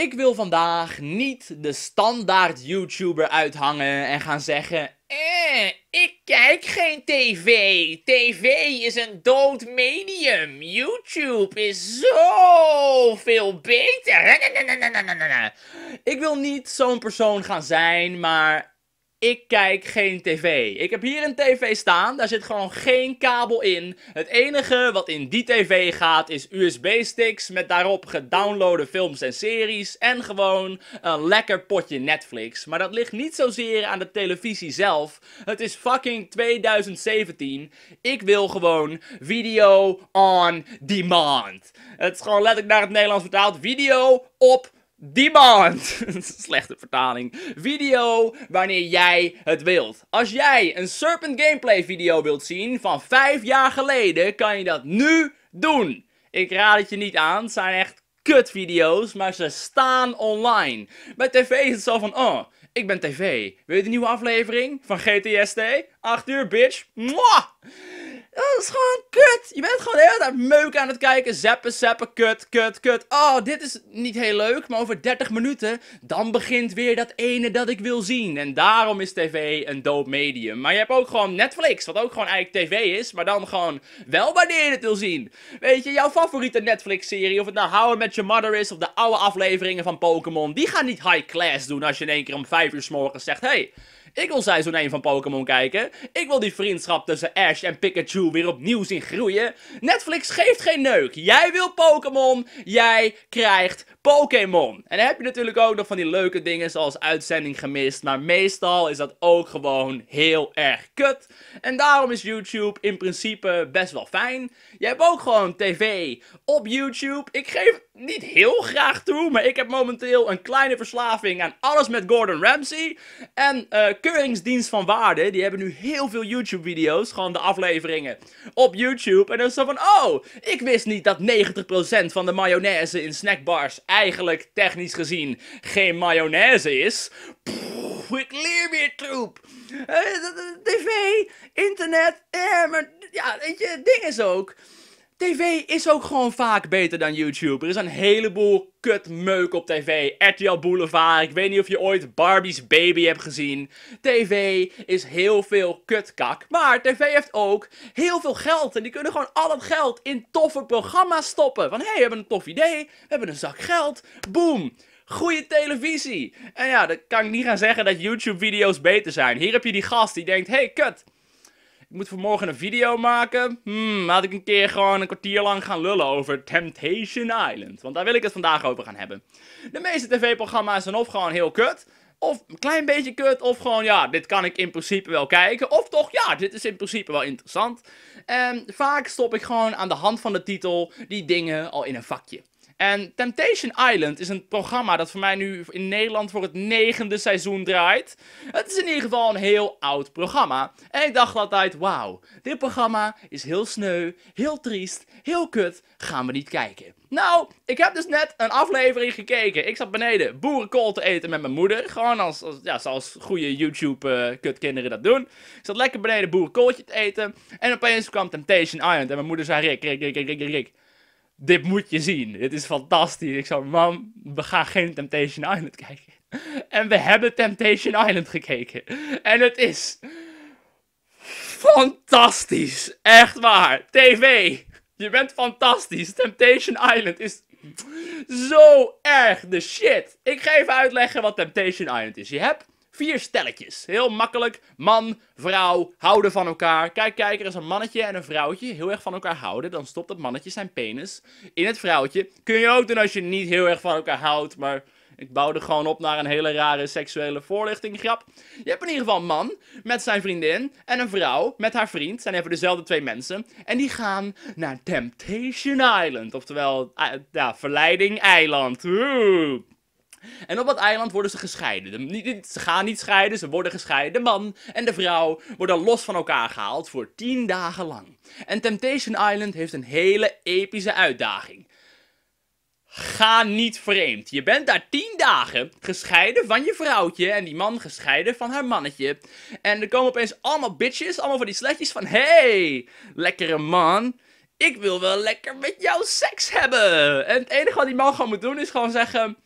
Ik wil vandaag niet de standaard YouTuber uithangen en gaan zeggen: Eh, ik kijk geen tv. TV is een dood medium. YouTube is zo veel beter. Ik wil niet zo'n persoon gaan zijn, maar ik kijk geen tv. Ik heb hier een tv staan, daar zit gewoon geen kabel in. Het enige wat in die tv gaat is USB-sticks met daarop gedownloade films en series en gewoon een lekker potje Netflix. Maar dat ligt niet zozeer aan de televisie zelf. Het is fucking 2017. Ik wil gewoon video on demand. Het is gewoon letterlijk naar het Nederlands vertaald: video op Demand! Slechte vertaling. Video wanneer jij het wilt. Als jij een Serpent gameplay video wilt zien van 5 jaar geleden, kan je dat nu doen. Ik raad het je niet aan, het zijn echt kut video's, maar ze staan online. Bij tv is het zo van, oh, ik ben tv. Wil je de nieuwe aflevering van GTST? 8 uur, bitch. Oh, dat is gewoon kut. Je bent gewoon de hele meuk aan het kijken. Zappen, zappen, kut, kut, kut. Oh, dit is niet heel leuk, maar over 30 minuten, dan begint weer dat ene dat ik wil zien. En daarom is tv een dood medium. Maar je hebt ook gewoon Netflix, wat ook gewoon eigenlijk tv is, maar dan gewoon wel wanneer je het wil zien. Weet je, jouw favoriete Netflix-serie, of het nou How I Met Your Mother is, of de oude afleveringen van Pokémon, die gaan niet high class doen als je in één keer om 5 uur s morgens zegt, hey... Ik wil seizoen 1 van Pokémon kijken. Ik wil die vriendschap tussen Ash en Pikachu weer opnieuw zien groeien. Netflix geeft geen neuk. Jij wil Pokémon, jij krijgt Pokémon. En dan heb je natuurlijk ook nog van die leuke dingen zoals uitzending gemist. Maar meestal is dat ook gewoon heel erg kut. En daarom is YouTube in principe best wel fijn. Je hebt ook gewoon tv op YouTube. Ik geef niet heel graag toe, maar ik heb momenteel een kleine verslaving aan alles met Gordon Ramsay. En eh, Keuringsdienst van Waarde, die hebben nu heel veel YouTube-video's, gewoon de afleveringen, op YouTube. En dan is zo van, oh, ik wist niet dat 90% van de mayonaise in snackbars eigenlijk technisch gezien geen mayonaise is. Pfff, ik leer weer troep. Eh, tv, internet, eh, maar weet je, het ding is ook. TV is ook gewoon vaak beter dan YouTube. Er is een heleboel kutmeuk op tv. RTL Boulevard, ik weet niet of je ooit Barbie's Baby hebt gezien. TV is heel veel kutkak. Maar tv heeft ook heel veel geld. En die kunnen gewoon al het geld in toffe programma's stoppen. Van, hé, hey, we hebben een tof idee. We hebben een zak geld. Boom. Goede televisie. En ja, dan kan ik niet gaan zeggen dat YouTube-video's beter zijn. Hier heb je die gast die denkt, hé, hey, kut. Ik moet vanmorgen een video maken. Hmm, laat ik een keer gewoon een kwartier lang gaan lullen over Temptation Island. Want daar wil ik het vandaag over gaan hebben. De meeste tv-programma's zijn of gewoon heel kut. Of een klein beetje kut. Of gewoon, ja, dit kan ik in principe wel kijken. Of toch, ja, dit is in principe wel interessant. En vaak stop ik gewoon aan de hand van de titel die dingen al in een vakje. En Temptation Island is een programma dat voor mij nu in Nederland voor het negende seizoen draait. Het is in ieder geval een heel oud programma. En ik dacht altijd, wauw, dit programma is heel sneu, heel triest, heel kut, gaan we niet kijken. Nou, ik heb dus net een aflevering gekeken. Ik zat beneden boerenkool te eten met mijn moeder. Gewoon als, als ja, zoals goede YouTube-kutkinderen eh, dat doen. Ik zat lekker beneden boerenkooltje te eten. En opeens kwam Temptation Island en mijn moeder zei, Rick, Rick, Rick, Rick, Rick, Rick dit moet je zien. Dit is fantastisch. Ik zei, mam, we gaan geen Temptation Island kijken. En we hebben Temptation Island gekeken. En het is fantastisch. Echt waar. TV. Je bent fantastisch. Temptation Island is zo erg de shit. Ik ga even uitleggen wat Temptation Island is. Je hebt Vier stelletjes. Heel makkelijk. Man, vrouw, houden van elkaar. Kijk, kijk, er is een mannetje en een vrouwtje. Heel erg van elkaar houden. Dan stopt dat mannetje zijn penis in het vrouwtje. Kun je ook doen als je niet heel erg van elkaar houdt. Maar ik bouwde gewoon op naar een hele rare seksuele voorlichting grap. Je hebt in ieder geval een man met zijn vriendin en een vrouw met haar vriend. Zijn even dezelfde twee mensen. En die gaan naar Temptation Island. Oftewel, eh, ja, Verleiding Eiland. Oeh. En op dat eiland worden ze gescheiden. ze gaan niet scheiden, ze worden gescheiden. De man en de vrouw worden los van elkaar gehaald voor 10 dagen lang. En Temptation Island heeft een hele epische uitdaging. Ga niet vreemd. Je bent daar 10 dagen gescheiden van je vrouwtje en die man gescheiden van haar mannetje. En er komen opeens allemaal bitches, allemaal van die sletjes van: hey, lekkere man ik wil wel lekker met jou seks hebben. En het enige wat die man gewoon moet doen is gewoon zeggen.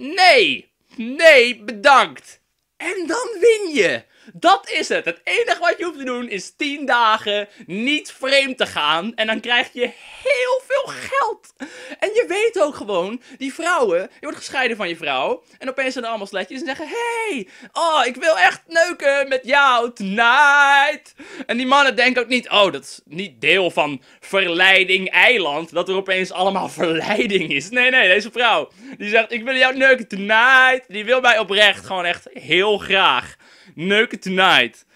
Nee, nee, bedankt. En dan win je. Dat is het. Het enige wat je hoeft te doen is 10 dagen niet vreemd te gaan. En dan krijg je heel veel geld. En je weet ook gewoon, die vrouwen, je wordt gescheiden van je vrouw. En opeens zijn er allemaal sletjes en zeggen: Hey, oh, ik wil echt neuken met jou tonight. En die mannen denken ook niet: Oh, dat is niet deel van Verleiding Eiland. Dat er opeens allemaal verleiding is. Nee, nee, deze vrouw die zegt: Ik wil jou neuken tonight. Die wil mij oprecht gewoon echt heel graag neuken Tonight.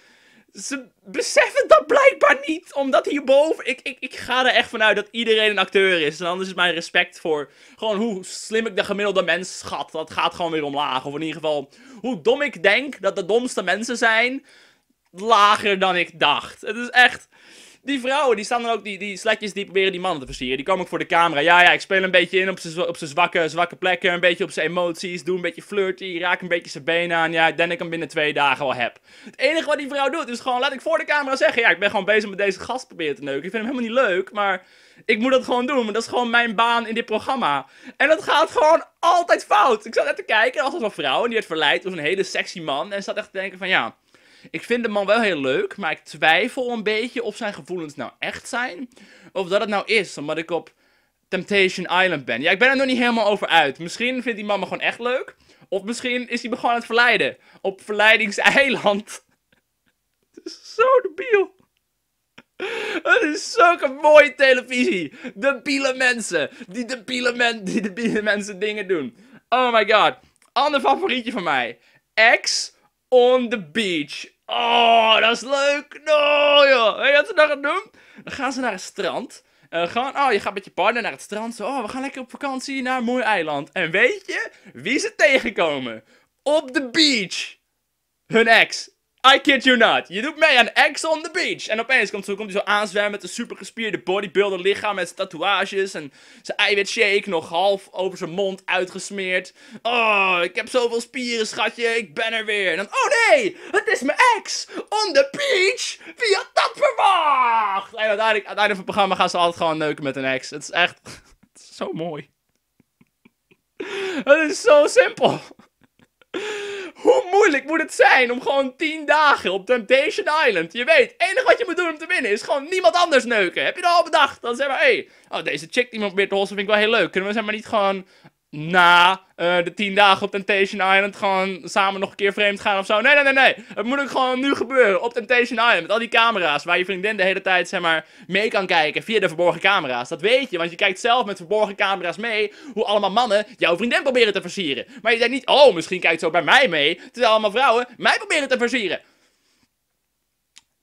Ze beseffen dat blijkbaar niet, omdat hierboven... Ik, ik, ik ga er echt vanuit dat iedereen een acteur is. En anders is mijn respect voor gewoon hoe slim ik de gemiddelde mens schat. Dat gaat gewoon weer omlaag. Of in ieder geval, hoe dom ik denk dat de domste mensen zijn, lager dan ik dacht. Het is echt die vrouwen, die staan dan ook, die, die sletjes die proberen die mannen te versieren. Die komen ook voor de camera. Ja, ja, ik speel een beetje in op zijn zwakke, zwakke plekken. Een beetje op zijn emoties. Doe een beetje flirty. Raak een beetje zijn benen aan. Ja, ik denk ik hem binnen twee dagen wel heb. Het enige wat die vrouw doet is gewoon, laat ik voor de camera zeggen. Ja, ik ben gewoon bezig met deze gast proberen te neuken. Ik vind hem helemaal niet leuk, maar ik moet dat gewoon doen. Want dat is gewoon mijn baan in dit programma. En dat gaat gewoon altijd fout. Ik zat net te kijken, als was een vrouw en die werd verleid was een hele sexy man. En zat echt te denken van, ja... Ik vind de man wel heel leuk, maar ik twijfel een beetje of zijn gevoelens nou echt zijn. Of dat het nou is, omdat ik op Temptation Island ben. Ja, ik ben er nog niet helemaal over uit. Misschien vindt die man me gewoon echt leuk. Of misschien is hij me gewoon aan het verleiden. Op verleidingseiland. Het is zo debiel. Het is zulke mooie televisie. Debiele mensen. Die debiele, men, die debiele mensen dingen doen. Oh my god. Ander favorietje van mij. Ex on the beach. Oh, dat is leuk. No, joh. Weet je wat ze dan gaan doen? Dan gaan ze naar het strand. Eh, gewoon, oh, je gaat met je partner naar het strand. oh, we gaan lekker op vakantie naar een mooi eiland. En weet je wie ze tegenkomen? Op de beach. Hun ex. I kid you not. Je doet mee aan Ex on the Beach. En opeens komt, zo, komt hij zo aanzwemmen met een gespierde bodybuilder lichaam met zijn tatoeages. En zijn eiwitshake nog half over zijn mond uitgesmeerd. Oh, ik heb zoveel spieren, schatje. Ik ben er weer. En dan, oh nee, het is mijn ex. On the beach. Wie had dat verwacht? En uiteindelijk, aan van het programma gaan ze altijd gewoon neuken met een ex. Het is echt, het is zo mooi. Het is zo simpel moeilijk moet het zijn om gewoon 10 dagen op Temptation Island. Je weet, het enige wat je moet doen om te winnen is gewoon niemand anders neuken. Heb je dat al bedacht? Dan zeg maar, hé, hey, oh, deze chick die me probeert te hossen vind ik wel heel leuk. Kunnen we zeg maar niet gewoon na eh, de tien dagen op Temptation Island gewoon samen nog een keer vreemd gaan of zo. Nee, nee, nee, nee. Het moet ook gewoon nu gebeuren op Temptation Island. Met al die camera's waar je vriendin de hele tijd zeg maar, mee kan kijken via de verborgen camera's. Dat weet je, want je kijkt zelf met verborgen camera's mee hoe allemaal mannen jouw vriendin proberen te versieren. Maar je denkt niet, oh, misschien kijkt zo bij mij mee. Terwijl allemaal vrouwen mij proberen te versieren.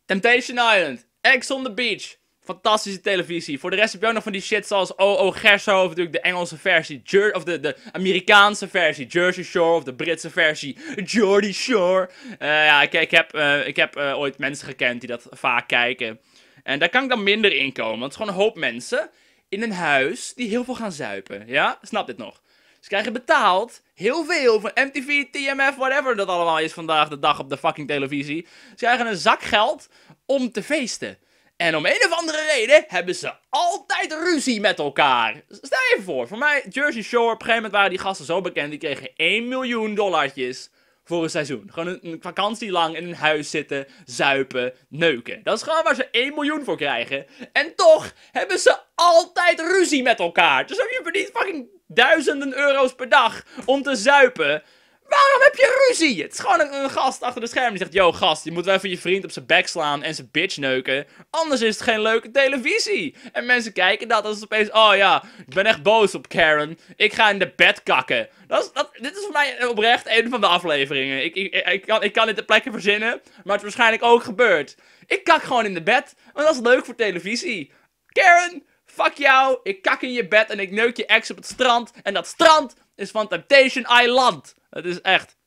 Temptation Island. Ex on the beach. Fantastische televisie. Voor de rest heb je ook nog van die shit zoals O.O. Oh, oh, Gerso. Of natuurlijk de Engelse versie. of de, de Amerikaanse versie. Jersey Shore. Of de Britse versie. Geordie Shore. Eh, ja, ik, ik heb, eh, ik heb eh, ooit mensen gekend die dat vaak kijken. En daar kan ik dan minder in komen. Want het is gewoon een hoop mensen in een huis die heel veel gaan zuipen. Ja? Snap dit nog? Ze krijgen betaald heel veel van MTV, TMF, whatever dat allemaal is vandaag de dag op de fucking televisie. Ze krijgen een zak geld om te feesten. En om een of andere reden hebben ze altijd ruzie met elkaar. Stel je voor, voor mij, Jersey Shore, op een gegeven moment waren die gasten zo bekend, die kregen 1 miljoen dollartjes voor een seizoen. Gewoon een, vakantie lang in een huis zitten, zuipen, neuken. Dat is gewoon waar ze 1 miljoen voor krijgen. En toch hebben ze altijd ruzie met elkaar. Dus je verdient fucking duizenden euro's per dag om te zuipen. Waarom heb je ruzie? Het is gewoon een, gast achter de scherm die zegt: Yo, gast, je moet wel even je vriend op zijn bek slaan en zijn bitch neuken. Anders is het geen leuke televisie. En mensen kijken dat als opeens: Oh ja, ik ben echt boos op Karen. Ik ga in de bed kakken. Dat is, dat, dit is voor mij oprecht een van de afleveringen. Ik, ik, ik, kan, ik kan dit een plekken verzinnen, maar het is waarschijnlijk ook gebeurd. Ik kak gewoon in de bed, want dat is leuk voor televisie. Karen, Fuck jou, ik kak in je bed en ik neuk je ex op het strand. En dat strand is van Temptation Island. Het is echt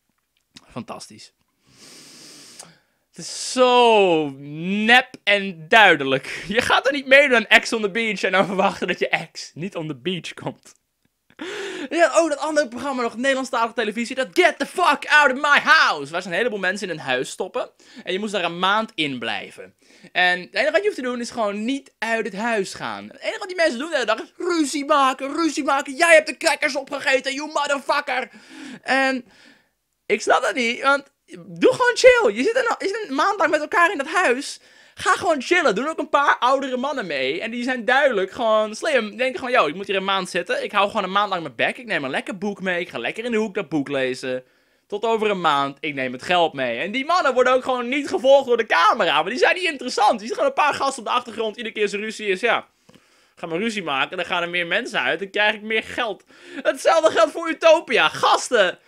fantastisch. Het is zo nep en duidelijk. Je gaat er niet doen aan Ex on the Beach en dan verwachten dat je ex niet on the beach komt. Ja, oh, dat andere programma nog, Nederlandstalige televisie. Dat Get the fuck out of my house. Waar ze een heleboel mensen in een huis stoppen. En je moest daar een maand in blijven. En het enige wat je hoeft te doen is gewoon niet uit het huis gaan. Het enige wat die mensen doen de hele dag is ruzie maken, ruzie maken. Jij hebt de crackers opgegeten, you motherfucker. En ik snap dat niet, want doe gewoon chill. Je zit een, je zit een maand lang met elkaar in dat huis. Ga gewoon chillen. Doen ook een paar oudere mannen mee. En die zijn duidelijk gewoon slim. Denken gewoon, yo, ik moet hier een maand zitten. Ik hou gewoon een maand lang mijn bek. Ik neem een lekker boek mee. Ik ga lekker in de hoek dat boek lezen. Tot over een maand, ik neem het geld mee. En die mannen worden ook gewoon niet gevolgd door de camera. Maar die zijn niet interessant. Die ziet gewoon een paar gasten op de achtergrond. Iedere keer ze ruzie is, ja. Ga maar ruzie maken, dan gaan er meer mensen uit. Dan krijg ik meer geld. Hetzelfde geld voor Utopia. Gasten!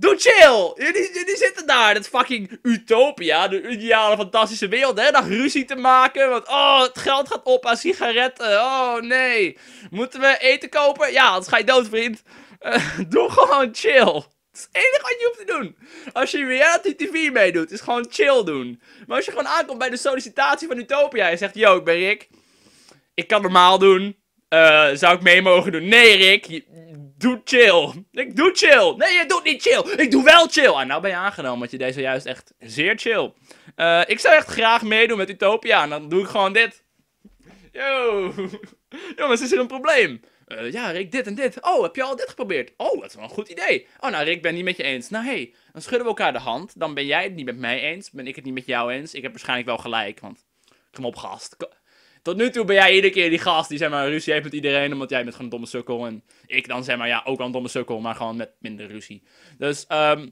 Doe chill! Jullie, jullie zitten daar dat fucking utopia, de ideale fantastische wereld, hè? Dag ruzie te maken, want oh, het geld gaat op aan sigaretten. Oh nee. Moeten we eten kopen? Ja, anders ga je dood, vriend. Eh, doe gewoon chill. Het is het enige wat je hoeft te doen. Als je reality TV meedoet, is gewoon chill doen. Maar als je gewoon aankomt bij de sollicitatie van Utopia en zegt: Yo, ik ben Rick. Ik kan normaal doen. Eh, zou ik mee mogen doen? Nee, Rick doe chill. Ik doe chill. Nee, je doet niet chill. Ik doe wel chill. Ah, nou ben je aangenomen, want je deed zojuist echt zeer chill. Eh, ik zou echt graag meedoen met Utopia en dan doe ik gewoon dit. Yo. Jongens, is er een probleem? Eh, ja, Rick, dit en dit. Oh, heb je al dit geprobeerd? Oh, dat is wel een goed idee. Oh, nou, Rick, ben niet met je eens. Nou, hé, hey, dan schudden we elkaar de hand. Dan ben jij het niet met mij eens. Ben ik het niet met jou eens. Ik heb waarschijnlijk wel gelijk, want... Kom op, gast. Tot nu toe ben jij iedere keer die gast die zeg maar ruzie heeft met iedereen. Omdat jij bent gewoon een domme sukkel. En ik dan zeg maar ja, ook al een domme sukkel. Maar gewoon met minder ruzie. Dus ehm,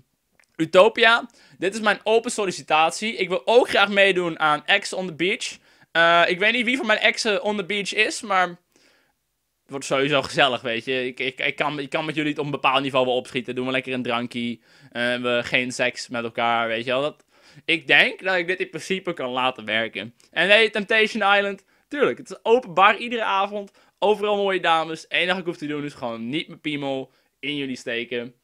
Utopia. Dit is mijn open sollicitatie. Ik wil ook graag meedoen aan Ex on the Beach. Eh, ik weet niet wie van mijn exen on the beach is. Maar het wordt sowieso gezellig, weet je. Ik, ik, ik, kan, ik kan met jullie het op een bepaald niveau wel opschieten. Doen we lekker een drankie Uh, eh, we geen seks met elkaar, weet je wel. Dat, ik denk dat ik dit in principe kan laten werken. En hé, Temptation Island. Tuurlijk, het is openbaar iedere avond. Overal mooie dames. Het enige wat ik hoef te doen is gewoon niet mijn piemel in jullie steken.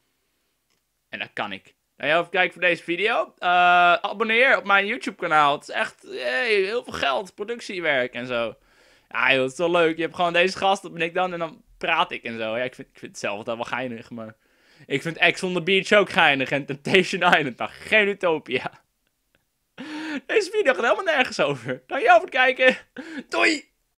En dat kan ik. Nou, heel kijken voor deze video. Eh, abonneer op mijn YouTube kanaal. Het is echt heel veel geld, productiewerk en zo. Ja joh, het is wel leuk. Je hebt gewoon deze gast, dat ben ik dan. En dan praat ik en zo. Ja, ik vind, ik vind het zelf wel geinig, maar... Ik vind Ex on the Beach ook geinig. En Temptation Island, nou geen utopia. Deze video gaat helemaal nergens over. Dankjewel voor het kijken. Doei!